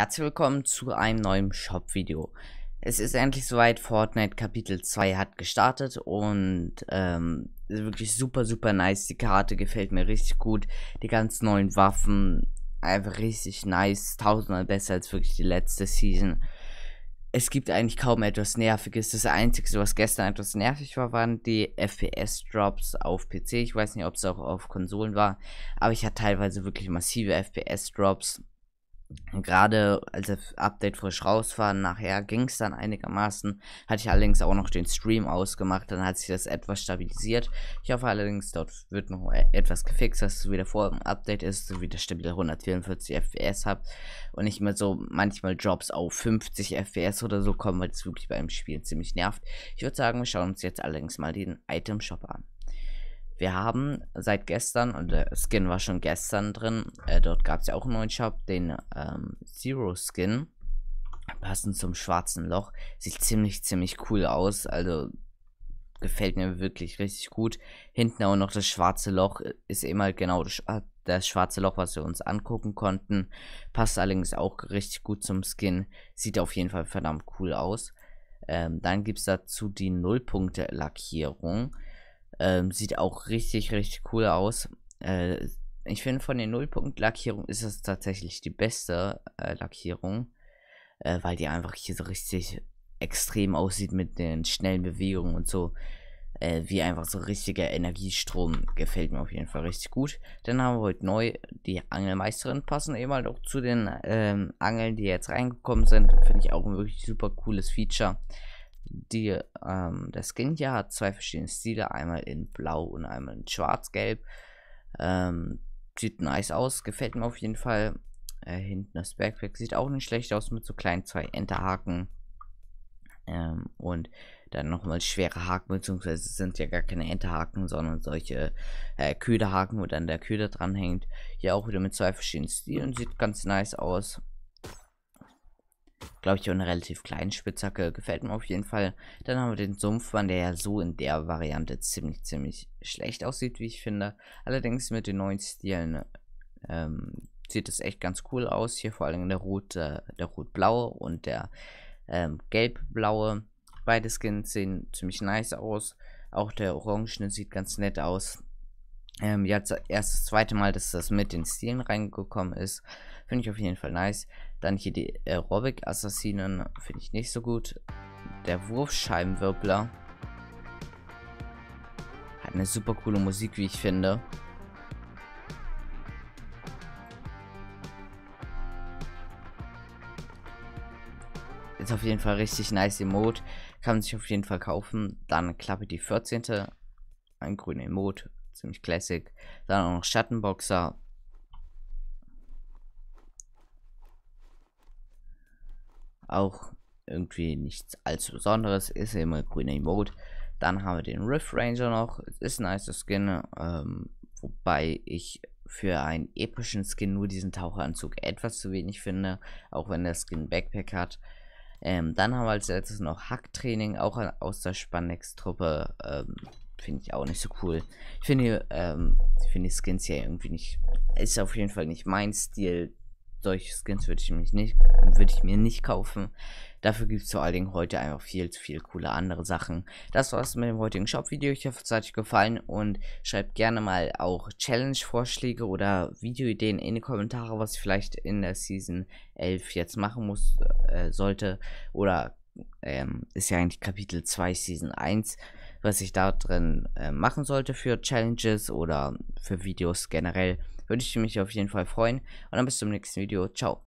Herzlich willkommen zu einem neuen Shop-Video. Es ist endlich soweit, Fortnite Kapitel 2 hat gestartet und ähm, wirklich super, super nice. Die Karte gefällt mir richtig gut. Die ganz neuen Waffen, einfach richtig nice. Tausendmal besser als wirklich die letzte Season. Es gibt eigentlich kaum etwas Nerviges. Das Einzige, was gestern etwas nervig war, waren die FPS-Drops auf PC. Ich weiß nicht, ob es auch auf Konsolen war, aber ich hatte teilweise wirklich massive FPS-Drops gerade als das Update frisch raus war, nachher ging es dann einigermaßen. Hatte ich allerdings auch noch den Stream ausgemacht, dann hat sich das etwas stabilisiert. Ich hoffe allerdings, dort wird noch e-, etwas gefixt, dass es wieder vor dem Update ist, so wieder stabile 144 FPS habt und nicht mehr so manchmal Drops auf 50 FPS oder so kommen, weil es wirklich beim Spiel ziemlich nervt. Ich würde sagen, wir schauen uns jetzt allerdings mal den Item Shop an. Wir haben seit gestern, und der Skin war schon gestern drin, äh, dort gab es ja auch einen neuen Shop, den ähm, Zero Skin. Passend zum schwarzen Loch. Sieht ziemlich, ziemlich cool aus. Also gefällt mir wirklich richtig gut. Hinten auch noch das schwarze Loch äh, ist immer halt genau ah, das schwarze Loch, was wir uns angucken konnten. Passt allerdings auch richtig gut zum Skin. Sieht auf jeden Fall verdammt cool aus. Ähm, dann gibt es dazu die Nullpunkte-Lackierung. Ähm, sieht auch richtig, richtig cool aus. Äh, ich finde, von den Nullpunkt-Lackierungen ist es tatsächlich die beste äh, Lackierung, äh, weil die einfach hier so richtig extrem aussieht mit den schnellen Bewegungen und so. Äh, wie einfach so richtiger Energiestrom. Gefällt mir auf jeden Fall richtig gut. Dann haben wir heute neu die Angelmeisterin passen, eben halt auch zu den ähm, Angeln, die jetzt reingekommen sind. Finde ich auch ein wirklich super cooles Feature. Die, ähm, das Skin hier hat zwei verschiedene Stile, einmal in blau und einmal in schwarz-gelb. Ähm, sieht nice aus, gefällt mir auf jeden Fall. Äh, hinten das Backpack sieht auch nicht schlecht aus mit so kleinen zwei Enterhaken. Ähm, und dann nochmal schwere Haken, beziehungsweise sind ja gar keine Enterhaken, sondern solche äh, Köderhaken, wo dann der Köder dranhängt. Hier auch wieder mit zwei verschiedenen Stilen, sieht ganz nice aus glaube ich, auch eine relativ kleine Spitzhacke. Gefällt mir auf jeden Fall. Dann haben wir den Sumpfmann, der ja so in der Variante ziemlich, ziemlich schlecht aussieht, wie ich finde. Allerdings mit den neuen Stilen ähm, sieht es echt ganz cool aus. Hier vor allem der rote, äh, der rot-blaue und der ähm, gelb-blaue. Beide Skins sehen ziemlich nice aus. Auch der orangene sieht ganz nett aus. Ähm, ja, erst das zweite Mal, dass das mit den Stilen reingekommen ist. Finde ich auf jeden Fall nice. Dann hier die Aerobic-Assassinen. Finde ich nicht so gut. Der Wurfscheibenwirbler. Hat eine super coole Musik, wie ich finde. Ist auf jeden Fall richtig nice Emote. Kann man sich auf jeden Fall kaufen. Dann Klappe die 14. Ein grüner Emote Ziemlich classic. Dann auch noch Schattenboxer. Auch irgendwie nichts allzu Besonderes. Ist immer grüner Emote. Dann haben wir den Rift Ranger noch. Ist ein nicer Skin. Ähm, wobei ich für einen epischen Skin nur diesen Taucheranzug etwas zu wenig finde, auch wenn der Skin Backpack hat. Ähm, dann haben wir als letztes noch Hacktraining, auch aus der Spandex-Truppe. Ähm, finde ich auch nicht so cool. Ich finde, ähm, ich die Skins hier irgendwie nicht. Ist auf jeden Fall nicht mein Stil. Solche Skins würde ich, mich nicht, würde ich mir nicht kaufen. Dafür gibt es vor allen Dingen heute einfach viel zu viel coole andere Sachen. Das war's mit dem heutigen Shop-Video. Ich hoffe, es hat euch gefallen und schreibt gerne mal auch Challenge-Vorschläge oder Videoideen in die Kommentare, was ich vielleicht in der Season 11 jetzt machen muss, äh, sollte. Oder ähm, ist ja eigentlich Kapitel 2 Season 1 was ich da drin äh, machen sollte für Challenges oder für Videos generell. Würde ich mich auf jeden Fall freuen. Und dann bis zum nächsten Video. Ciao.